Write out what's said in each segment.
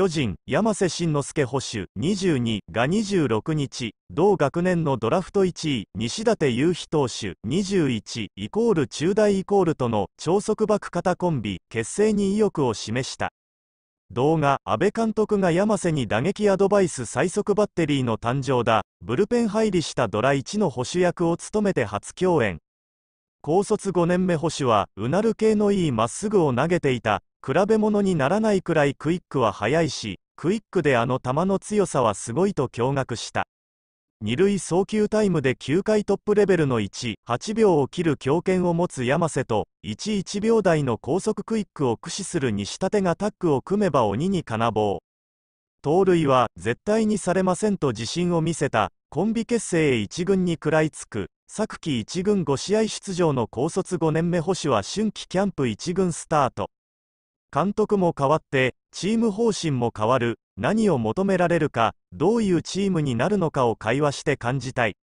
巨人、山瀬慎之介捕手22が26日、同学年のドラフト1位、西舘雄飛投手21イコール中大イコールとの超速爆肩型コンビ結成に意欲を示した。動画、安倍監督が山瀬に打撃アドバイス最速バッテリーの誕生だ、ブルペン入りしたドラ1の保守役を務めて初共演。高卒5年目保守は、うなる系のいいまっすぐを投げていた、比べ物にならないくらいクイックは速いし、クイックであの球の強さはすごいと驚愕した。二塁送球タイムで球界トップレベルの1、8秒を切る強肩を持つ山瀬と、1、1秒台の高速クイックを駆使する西立がタッグを組めば鬼に金棒。盗塁は絶対にされませんと自信を見せた、コンビ結成1軍に食らいつく、昨季1軍5試合出場の高卒5年目保守は春季キャンプ1軍スタート。監督も変わってチーム方針も変わる何を求められるかどういうチームになるのかを会話して感じたい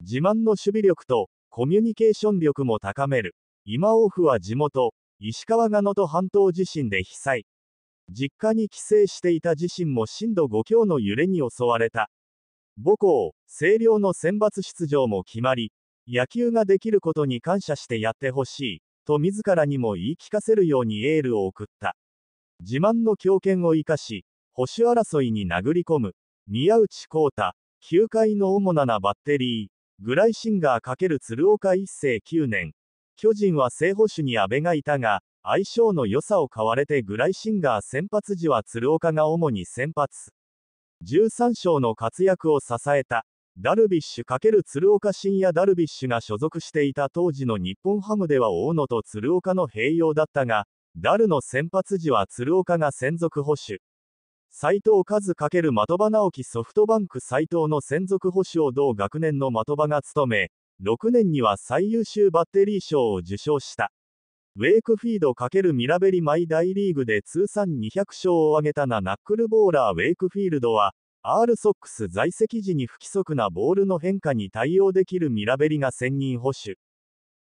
自慢の守備力とコミュニケーション力も高める今オフは地元石川が能登半島地震で被災実家に帰省していた自身も震度5強の揺れに襲われた母校星稜の選抜出場も決まり野球ができることに感謝してやってほしいと自らにも言い聞かせるようにエールを送った。自慢の強権を生かし、保守争いに殴り込む、宮内幸太、球界の主ななバッテリー、グライシンガー×鶴岡一世9年。巨人は正捕手に阿部がいたが、相性の良さを買われてグライシンガー先発時は鶴岡が主に先発。13勝の活躍を支えた。ダルビッシュ×鶴岡深也ダルビッシュが所属していた当時の日本ハムでは大野と鶴岡の併用だったが、ダルの先発時は鶴岡が専属保守。斎藤和×的場直樹ソフトバンク斎藤の専属保守を同学年の的場が務め、6年には最優秀バッテリー賞を受賞した。ウェイクフィード×ミラベリマイ大リーグで通算200勝を挙げたなナックルボーラーウェイクフィールドは、r ックス在籍時に不規則なボールの変化に対応できるミラベリが専任保守。